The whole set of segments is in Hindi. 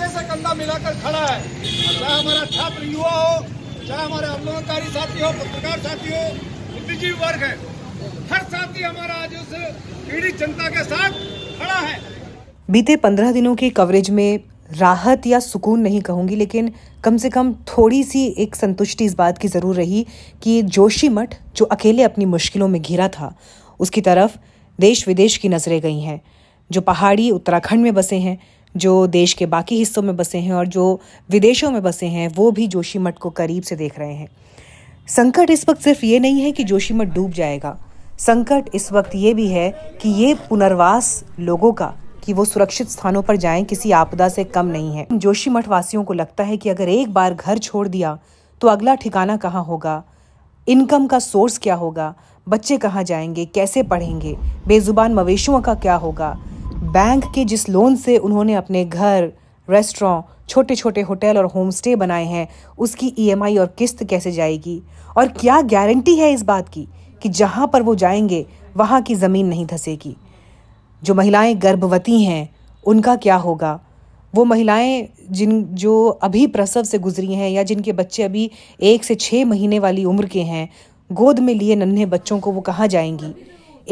कंधे से कंधा मिलाकर खड़ा है चाहे हमारा छात्र युवा हो चाहे हमारे आंदोलनकारी साथी हो पत्रकार साथी हो बुद्धिजीवी वर्ग है हर साथी हमारा आज उस पीड़ित जनता के साथ खड़ा है बीते पंद्रह दिनों की कवरेज में राहत या सुकून नहीं कहूंगी लेकिन कम से कम थोड़ी सी एक संतुष्टि इस बात की ज़रूर रही कि जोशी मठ जो अकेले अपनी मुश्किलों में घिरा था उसकी तरफ देश विदेश की नज़रें गई हैं जो पहाड़ी उत्तराखंड में बसे हैं जो देश के बाकी हिस्सों में बसे हैं और जो विदेशों में बसे हैं वो भी जोशीमठ को करीब से देख रहे हैं संकट इस वक्त सिर्फ ये नहीं है कि जोशीमठ डूब जाएगा संकट इस वक्त ये भी है कि ये पुनर्वास लोगों का कि वो सुरक्षित स्थानों पर जाएं किसी आपदा से कम नहीं है जोशीमठ वासियों को लगता है कि अगर एक बार घर छोड़ दिया तो अगला ठिकाना कहाँ होगा इनकम का सोर्स क्या होगा बच्चे कहाँ जाएंगे कैसे पढ़ेंगे बेजुबान मवेशियों का क्या होगा बैंक के जिस लोन से उन्होंने अपने घर रेस्टोरेंट छोटे छोटे होटल और होम स्टे बनाए हैं उसकी ईएमआई e और किस्त कैसे जाएगी और क्या गारंटी है इस बात की कि जहाँ पर वो जाएंगे वहाँ की ज़मीन नहीं धसेगी जो महिलाएं गर्भवती हैं उनका क्या होगा वो महिलाएं जिन जो अभी प्रसव से गुजरी हैं या जिनके बच्चे अभी एक से छः महीने वाली उम्र के हैं गोद में लिए नन्हे बच्चों को वो कहाँ जाएंगी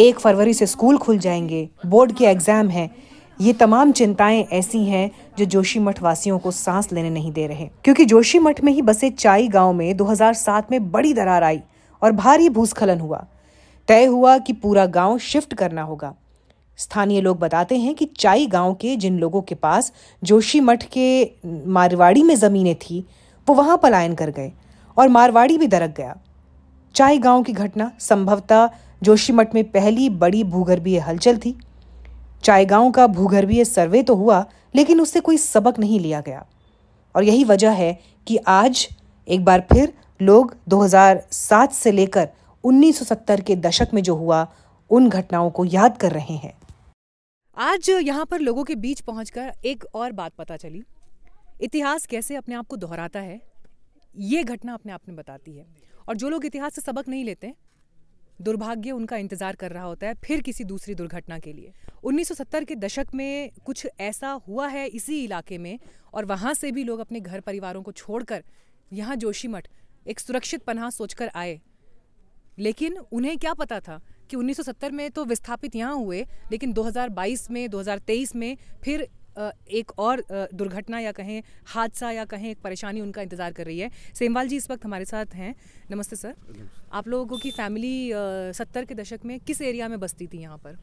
एक फरवरी से स्कूल खुल जाएंगे बोर्ड के एग्ज़ाम हैं ये तमाम चिंताएं ऐसी हैं जो जोशी मठ वासियों को सांस लेने नहीं दे रहे क्योंकि जोशी मठ में ही बसे चाई गांव में 2007 में बड़ी दरार आई और भारी भूस्खलन हुआ तय हुआ कि पूरा गांव शिफ्ट करना होगा स्थानीय लोग बताते हैं कि चाई गांव के जिन लोगों के पास जोशी मठ के मारवाड़ी में ज़मीनें थी वो वहां पलायन कर गए और मारवाड़ी भी दरक गया चाई गांव की घटना संभवतः जोशीमठ में पहली बड़ी भूगर्भीय हलचल थी चायगांव का भूगर्भीय सर्वे तो हुआ लेकिन उससे कोई सबक नहीं लिया गया और यही वजह है कि आज एक बार फिर लोग 2007 से लेकर 1970 के दशक में जो हुआ उन घटनाओं को याद कर रहे हैं आज यहाँ पर लोगों के बीच पहुंचकर एक और बात पता चली इतिहास कैसे अपने आप को दोहराता है ये घटना अपने आप में बताती है और जो लोग इतिहास से सबक नहीं लेते दुर्भाग्य उनका इंतज़ार कर रहा होता है फिर किसी दूसरी दुर्घटना के लिए 1970 के दशक में कुछ ऐसा हुआ है इसी इलाके में और वहाँ से भी लोग अपने घर परिवारों को छोड़कर यहाँ जोशीमठ एक सुरक्षित पनाह सोचकर आए लेकिन उन्हें क्या पता था कि 1970 में तो विस्थापित यहाँ हुए लेकिन 2022 में 2023 में फिर एक और दुर्घटना या कहें हादसा या कहें एक परेशानी उनका इंतज़ार कर रही है सेमवाल जी इस वक्त हमारे साथ हैं नमस्ते सर आप लोगों की फैमिली सत्तर के दशक में किस एरिया में बसती थी यहाँ पर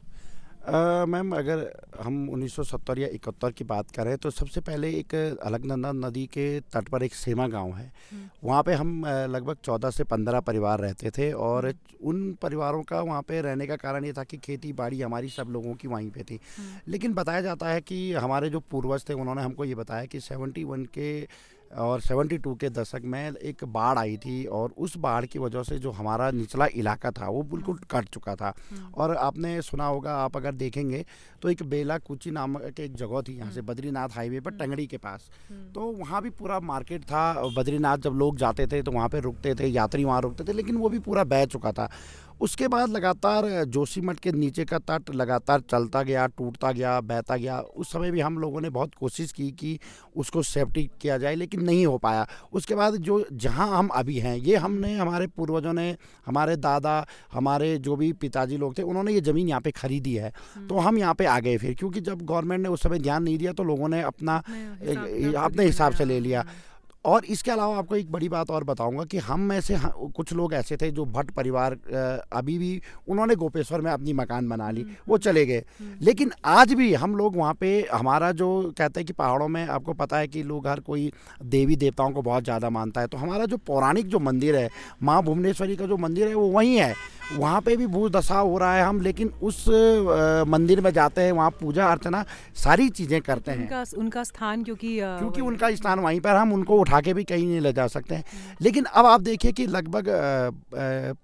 मैम अगर हम 1970 या इकहत्तर की बात करें तो सबसे पहले एक अलगनंदा नदी के तट पर एक सेमा गांव है हम्म। वहाँ पे हम लगभग 14 से 15 परिवार रहते थे और हम्म। उन परिवारों का वहाँ पे रहने का कारण ये था कि खेती बाड़ी हमारी सब लोगों की वहीं पे थी हम्म। लेकिन बताया जाता है कि हमारे जो पूर्वज थे उन्होंने हमको ये बताया कि सेवेंटी के और 72 के दशक में एक बाढ़ आई थी और उस बाढ़ की वजह से जो हमारा निचला इलाका था वो बिल्कुल हाँ। कट चुका था हाँ। और आपने सुना होगा आप अगर देखेंगे तो एक बेला कुची के एक जगह थी यहाँ से हाँ। बद्रीनाथ हाईवे पर टंगड़ी के पास तो वहाँ भी पूरा मार्केट था बद्रीनाथ जब लोग जाते थे तो वहाँ पर रुकते थे यात्री वहाँ रुकते थे लेकिन वो भी पूरा बह चुका था उसके बाद लगातार जोशी मठ के नीचे का तट लगातार चलता गया टूटता गया बहता गया उस समय भी हम लोगों ने बहुत कोशिश की कि उसको सेफ्टी किया जाए लेकिन नहीं हो पाया उसके बाद जो जहाँ हम अभी हैं ये हमने हमारे पूर्वजों ने हमारे दादा हमारे जो भी पिताजी लोग थे उन्होंने ये ज़मीन यहाँ पर ख़रीदी है हम्म। तो हम यहाँ पर आ गए फिर क्योंकि जब गवर्नमेंट ने उस समय ध्यान नहीं दिया तो लोगों ने अपना अपने हिसाब से ले लिया और इसके अलावा आपको एक बड़ी बात और बताऊंगा कि हम में से कुछ लोग ऐसे थे जो भट्ट परिवार अभी भी उन्होंने गोपेश्वर में अपनी मकान बना ली हम्म, वो हम्म, चले गए हम्म। लेकिन आज भी हम लोग वहाँ पे हमारा जो कहते हैं कि पहाड़ों में आपको पता है कि लोग हर कोई देवी देवताओं को बहुत ज़्यादा मानता है तो हमारा जो पौराणिक जो मंदिर है माँ भुवनेश्वरी का जो मंदिर है वो वहीं है वहाँ पे भी भूत दशा हो रहा है हम लेकिन उस मंदिर में जाते हैं वहाँ पूजा अर्चना सारी चीज़ें करते हैं उनका उनका स्थान क्योंकि क्योंकि उनका स्थान वहीं पर हम उनको उठा के भी कहीं नहीं ले जा सकते हैं हम्म। लेकिन अब आप देखिए कि लगभग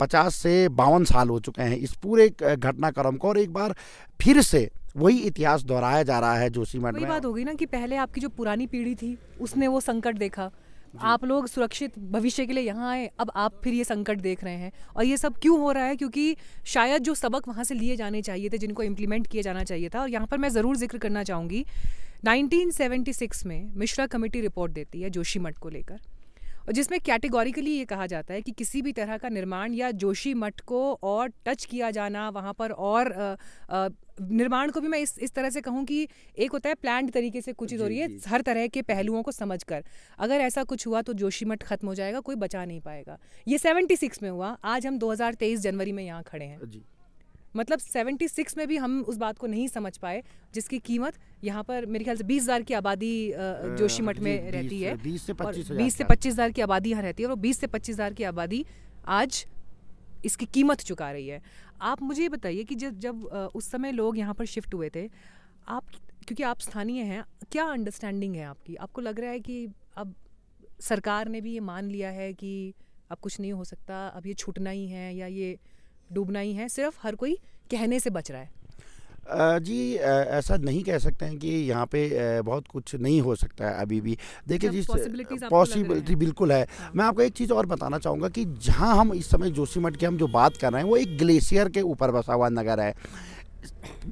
पचास से बावन साल हो चुके हैं इस पूरे घटनाक्रम को और एक बार फिर से वही इतिहास दोहराया जा रहा है मठ में बात हो गई ना कि पहले आपकी जो पुरानी पीढ़ी थी उसने वो संकट देखा आप लोग सुरक्षित भविष्य के लिए यहाँ आए अब आप फिर ये संकट देख रहे हैं और ये सब क्यों हो रहा है क्योंकि शायद जो सबक वहाँ से लिए जाने चाहिए थे जिनको इम्प्लीमेंट किया जाना चाहिए था और यहाँ पर मैं ज़रूर जिक्र करना चाहूँगी 1976 में मिश्रा कमेटी रिपोर्ट देती है जोशीमठ को लेकर और जिसमें कैटेगोरिकली ये कहा जाता है कि किसी भी तरह का निर्माण या जोशी मठ को और टच किया जाना वहाँ पर और आ, आ, निर्माण को भी मैं इस इस तरह से कहूँ कि एक होता है प्लान तरीके से कुछ चीज़ हो रही है हर तरह के पहलुओं को समझ कर अगर ऐसा कुछ हुआ तो जोशी मठ खत्म हो जाएगा कोई बचा नहीं पाएगा ये सेवेंटी में हुआ आज हम दो जनवरी में यहाँ खड़े हैं जी मतलब 76 में भी हम उस बात को नहीं समझ पाए जिसकी कीमत यहाँ पर मेरे ख्याल से बीस हज़ार की आबादी जोशीमठ में रहती है बीस से पच्चीस बीस से पच्चीस हज़ार की आबादी यहाँ रहती है और बीस से पच्चीस हज़ार की आबादी आज इसकी कीमत चुका रही है आप मुझे ये बताइए कि जब जब उस समय लोग यहाँ पर शिफ्ट हुए थे आप क्योंकि आप स्थानीय हैं क्या अंडरस्टैंडिंग है आपकी आपको लग रहा है कि अब सरकार ने भी ये मान लिया है कि अब कुछ नहीं हो सकता अब ये छूटना ही है या ये डूबना ही है सिर्फ हर कोई कहने से बच रहा है जी ऐसा नहीं कह सकते हैं कि यहाँ पे बहुत कुछ नहीं हो सकता है अभी भी देखिए अच्छा, जिस पॉसिबिलिटी बिल्कुल है हाँ। मैं आपको एक चीज़ और बताना चाहूँगा कि जहाँ हम इस समय जोशीमठ की हम जो बात कर रहे हैं वो एक ग्लेशियर के ऊपर बसा हुआ नगर है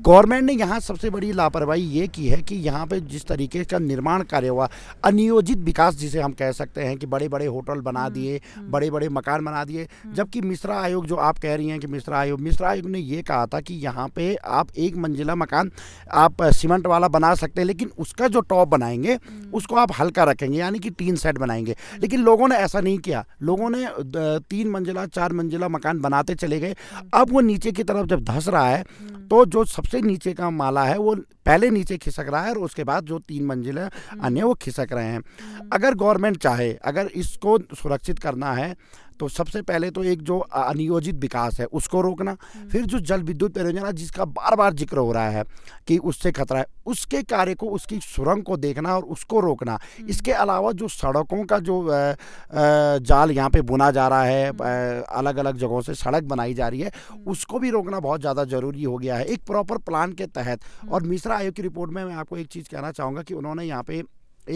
गवर्नमेंट ने यहाँ सबसे बड़ी लापरवाही ये की है कि यहाँ पे जिस तरीके का निर्माण कार्य हुआ अनियोजित विकास जिसे हम कह सकते हैं कि बड़े बड़े होटल बना हम्म, दिए हम्म। बड़े बड़े मकान बना दिए हम्म। जबकि मिश्रा आयोग जो आप कह रही हैं कि मिश्रा आयोग मिश्रा आयोग ने ये कहा था कि यहाँ पे आप एक मंजिला मकान आप सीमेंट वाला बना सकते हैं लेकिन उसका जो टॉप बनाएंगे उसको आप हल्का रखेंगे यानी कि तीन सेट बनाएंगे लेकिन लोगों ने ऐसा नहीं किया लोगों ने तीन मंजिला चार मंजिला मकान बनाते चले गए अब वो नीचे की तरफ जब धस रहा है तो जो सबसे नीचे का माला है वो पहले नीचे खिसक रहा है और उसके बाद जो तीन मंजिल है हम्म। अन्य वो खिसक रहे हैं हम्म। अगर गवर्नमेंट चाहे अगर इसको सुरक्षित करना है तो सबसे पहले तो एक जो अनियोजित विकास है उसको रोकना हम्म। फिर जो जल विद्युत परियोजना जिसका बार बार जिक्र हो रहा है कि उससे खतरा है उसके कार्य को उसकी सुरंग को देखना और उसको रोकना इसके अलावा जो सड़कों का जो जाल यहाँ पे बुना जा रहा है अलग अलग जगहों से सड़क बनाई जा रही है उसको भी रोकना बहुत ज़्यादा ज़रूरी हो गया है एक प्रॉपर प्लान के तहत और मिश्रा आयोग की रिपोर्ट में मैं आपको एक चीज़ कहना चाहूँगा कि उन्होंने यहाँ पे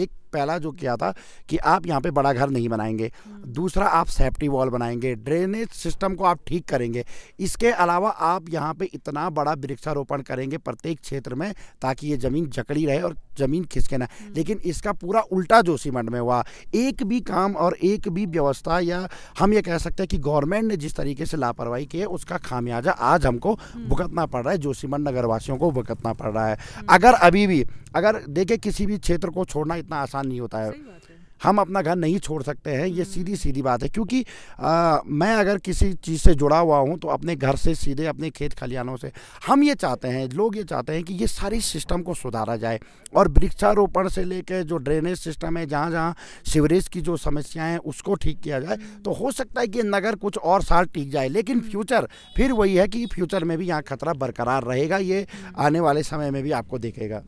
एक पहला जो किया था कि आप यहाँ पे बड़ा घर नहीं बनाएंगे हम्म। दूसरा आप सेफ्टी वॉल बनाएंगे ड्रेनेज सिस्टम को आप ठीक करेंगे इसके अलावा आप यहाँ पे इतना बड़ा वृक्षारोपण करेंगे प्रत्येक क्षेत्र में ताकि ये ज़मीन जकड़ी रहे और ज़मीन खिसके ना हम्म। लेकिन इसका पूरा उल्टा जोशीमंड में हुआ एक भी काम और एक भी व्यवस्था या हम ये कह सकते हैं कि गवर्नमेंट ने जिस तरीके से लापरवाही की है उसका खामियाजा आज हमको हम्म। भुगतना पड़ रहा है जोशीमठ नगरवासियों को भुगतना पड़ रहा है अगर अभी भी अगर देखे किसी भी क्षेत्र को छोड़ना इतना आसान आसान नहीं होता है हम अपना घर नहीं छोड़ सकते हैं ये हम्म। सीधी सीधी बात है क्योंकि आ, मैं अगर किसी चीज़ से जुड़ा हुआ हूँ तो अपने घर से सीधे अपने खेत खलिनों से हम ये चाहते हैं लोग ये चाहते हैं कि ये सारी सिस्टम को सुधारा जाए और वृक्षारोपण से लेकर जो ड्रेनेज सिस्टम है जहाँ जहाँ सीवरेज की जो समस्याएँ हैं उसको ठीक किया जाए हम्म। तो हो सकता है कि नगर कुछ और साल टिक जाए लेकिन हम्म। फ्यूचर फिर वही है कि फ्यूचर में भी यहाँ खतरा बरकरार रहेगा ये आने वाले समय में भी आपको देखेगा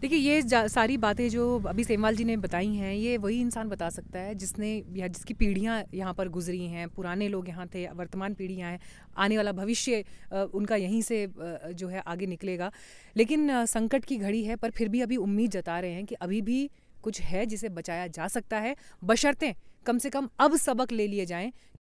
देखिए ये सारी बातें जो अभी सेमवाल जी ने बताई हैं ये वही इंसान बता सकता है जिसने या जिसकी पीढ़ियाँ यहाँ पर गुजरी हैं पुराने लोग यहाँ थे वर्तमान पीढ़ियाँ हैं आने वाला भविष्य उनका यहीं से जो है आगे निकलेगा लेकिन संकट की घड़ी है पर फिर भी अभी उम्मीद जता रहे हैं कि अभी भी कुछ है जिसे बचाया जा सकता है बशर्तें कम से कम अब सबक ले लिए जाएँ